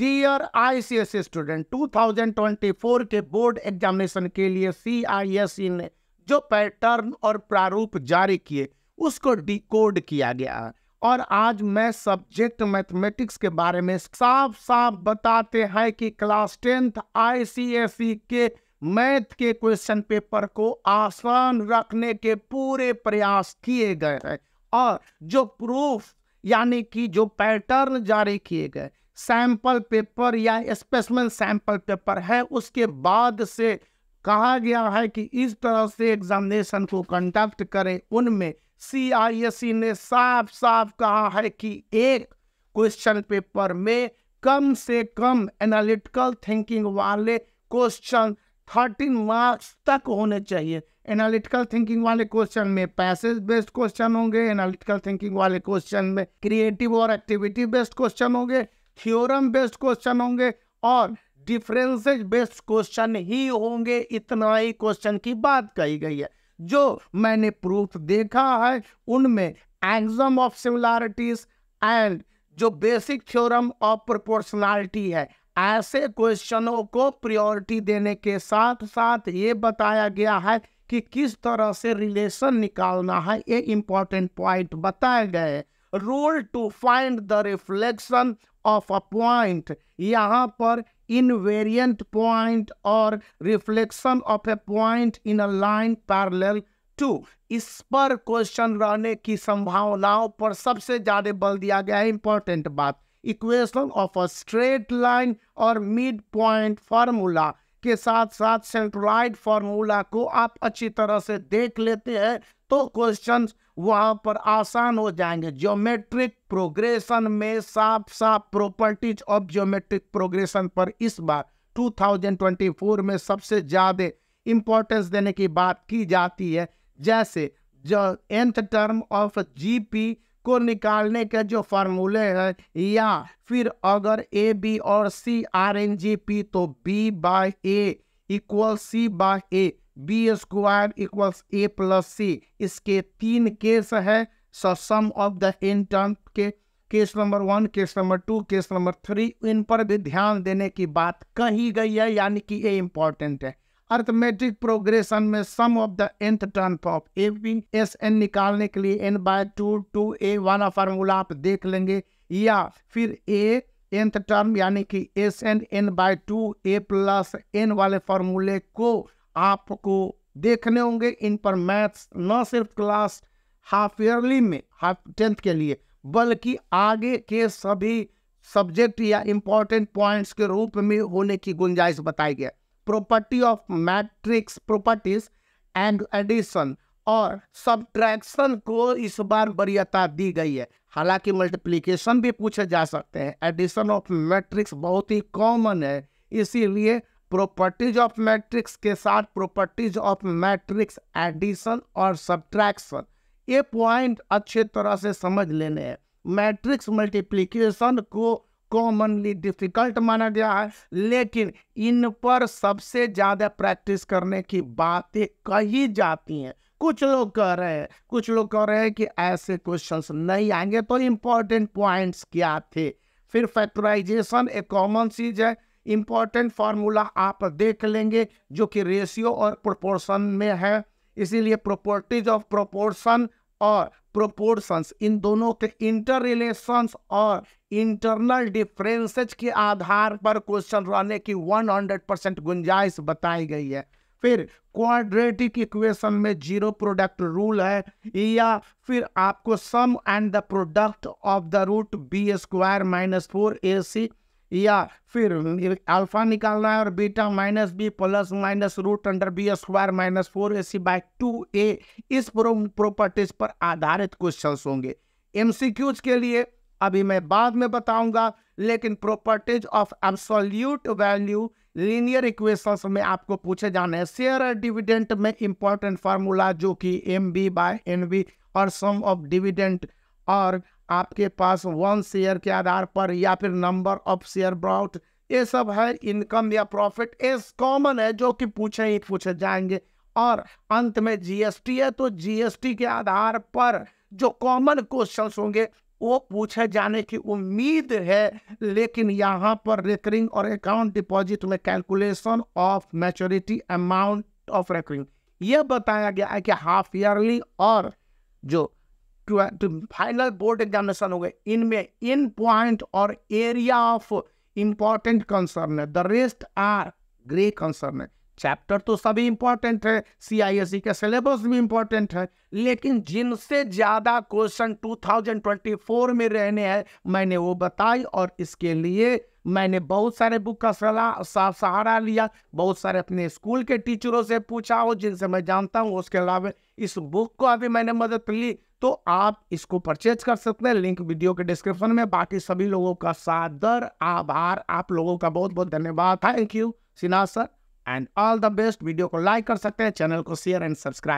dear ICS student 2024 के board examination के लिए सीआईएसई e ने जो पैटर्न और प्रारूप जारी किए उसको डिकोड किया गया और आज मैं सब्जेक्ट मैथमेटिक्स के बारे में साफ साफ बताते हैं कि क्लास टेंथ आईसीएसई के मैथ के क्वेश्चन पेपर को आसान रखने के पूरे प्रयास किए गए हैं और जो प्रूफ यानी कि जो पैटर्न जारी किए गए सैंपल पेपर या स्पेसमेंट सैंपल पेपर है उसके बाद से कहा गया है कि इस तरह से एग्जामिनेशन को कंडक्ट करें उनमें सी e ने साफ साफ कहा है कि एक क्वेश्चन पेपर में कम से कम एनालिटिकल थिंकिंग वाले क्वेश्चन थर्टीन मार्क्स तक होने चाहिए एनालिटिकल थिंकिंग वाले क्वेश्चन में पैसेज बेस्ड क्वेश्चन होंगे एनालिटिकल थिंकिंग वाले क्वेश्चन में क्रिएटिव और एक्टिविटी बेस्ड क्वेश्चन होंगे थ्योरम बेस्ड क्वेश्चन होंगे और डिफरेंसेज बेस्ड क्वेश्चन ही होंगे इतना ही क्वेश्चन की बात कही गई है जो मैंने प्रूफ देखा है उनमें एग्जाम ऑफ सिमिलरिटीज एंड जो बेसिक थ्योरम ऑफ प्रोपोर्शनैलिटी है ऐसे क्वेश्चनों को प्रायोरिटी देने के साथ साथ ये बताया गया है कि किस तरह से रिलेशन निकालना है ये इम्पोर्टेंट पॉइंट बताए गए rule to find the reflection of a point यहाँ पर इनवेरियंट पॉइंट और reflection of a point in a line parallel to इस पर क्वेश्चन रहने की संभावनाओं पर सबसे ज्यादा बल दिया गया है इंपॉर्टेंट बात equation of a straight line और मिड पॉइंट फार्मूला के साथ साथ सेंट्रोलाइड फार्मूला को आप अच्छी तरह से देख लेते हैं तो क्वेश्चन वहां पर आसान हो जाएंगे ज्योमेट्रिक प्रोग्रेशन में साफ साफ प्रॉपर्टीज ऑफ ज्योमेट्रिक प्रोग्रेशन पर इस बार 2024 में सबसे ज़्यादा इंपॉर्टेंस देने की बात की जाती है जैसे जो nth term of G P इसको निकालने के जो फार्मूले हैं या फिर अगर ए बी और C are in G P तो B by A equal C by A B square equals A plus C इसके तीन केस है sum of the n term के case number one case number two case number three इन पर भी ध्यान देने की बात कही गई है यानी कि ये इम्पॉर्टेंट है अर्थमेट्रिक प्रोग्रेशन में sum of the nth term of A B S n निकालने के लिए n by two two A वाला फार्मूला आप देख लेंगे या फिर ए एंथ टर्म यानी कि S n n by two A plus n वाले फार्मूले को आपको देखने होंगे इन पर मैथ्स न सिर्फ क्लास हाफ ईयरली में हाफ टेंथ के लिए बल्कि आगे के सभी सब्जेक्ट या इम्पॉर्टेंट पॉइंट्स के रूप में होने की गुंजाइश बताई गई property of matrix properties and addition और सब्ट्रैक्शन को इस बार वरीयता दी गई है हालांकि मल्टीप्लिकेशन भी पूछे जा सकते हैं एडिशन ऑफ मैट्रिक्स बहुत ही कॉमन है इसीलिए प्रॉपर्टीज ऑफ मैट्रिक्स के साथ प्रॉपर्टीज ऑफ मैट्रिक्स एडिशन और सब्ट्रैक्शन ये पॉइंट अच्छे तरह से समझ लेने हैं मैट्रिक्स मल्टीप्लिकेशन को कॉमनली डिफिकल्ट माना गया है लेकिन इन पर सबसे ज़्यादा प्रैक्टिस करने की बातें कही जाती हैं कुछ लोग कह रहे हैं कुछ लोग कह रहे हैं कि ऐसे क्वेश्चंस नहीं आएंगे तो इम्पोर्टेंट पॉइंट्स क्या थे फिर फैक्टराइजेशन एक कॉमन चीज़ है इम्पोर्टेंट फार्मूला आप देख लेंगे जो कि रेशियो और प्रोपोर्शन में है इसीलिए प्रॉपर्टीज ऑफ प्रोपोर्शन और प्रोपोर्शंस इन दोनों के इंटर रिलेशंस और इंटरनल डिफरेंसेज के आधार पर क्वेश्चन रहने की 100 परसेंट गुंजाइश बताई गई है फिर क्वाड्रेटिक इक्वेशन में जीरो प्रोडक्ट रूल है या फिर आपको sum and the product of the root B square minus four A C या फिर अल्फा निकालना है और beta minus B plus minus root under B square minus four A C by two A इस प्रॉपर्टीज पर आधारित question होंगे MCQs के लिए अभी मैं बाद में बताऊंगा लेकिन properties of absolute value linear equations में आपको पूछे जाने हैं शेयर डिविडेंट में इंपॉर्टेंट फार्मूला जो कि M B by N B और सम ऑफ डिविडेंट और आपके पास वन शेयर के आधार पर या फिर नंबर ऑफ शेयर ब्राउट ये सब है इनकम या प्रॉफिट इस कॉमन है जो कि पूछे ही पूछे जाएंगे और अंत में जीएसटी है तो जीएसटी के आधार पर जो कॉमन क्वेश्चंस होंगे वो पूछे जाने की उम्मीद है लेकिन यहाँ पर रिकरिंग और अकाउंट डिपॉजिट में calculation of maturity amount of recurring यह बताया गया है कि हाफ ईयरली और जो फाइनल बोर्ड एग्जामिनेशन हो गए इनमें इन पॉइंट और एरिया ऑफ इंपॉर्टेंट कंसर्न है the rest are grey concern है चैप्टर तो सभी इंपॉर्टेंट है सीआईएसई का सिलेबस भी इंपॉर्टेंट है लेकिन जिनसे ज़्यादा क्वेश्चन 2024 में रहने हैं मैंने वो बताई और इसके लिए मैंने बहुत सारे बुक का सलाह सहारा लिया बहुत सारे अपने स्कूल के टीचरों से पूछा हो जिनसे मैं जानता हूँ उसके अलावा इस बुक को अभी मैंने मदद ली तो आप इसको परचेज कर सकते हैं लिंक वीडियो के डिस्क्रिप्शन में बाकी सभी लोगों का सादर आभार आप लोगों का बहुत बहुत धन्यवाद thank you Sinha sir and all the best video को लाइक कर सकते हैं चैनल को शेयर एंड सब्सक्राइब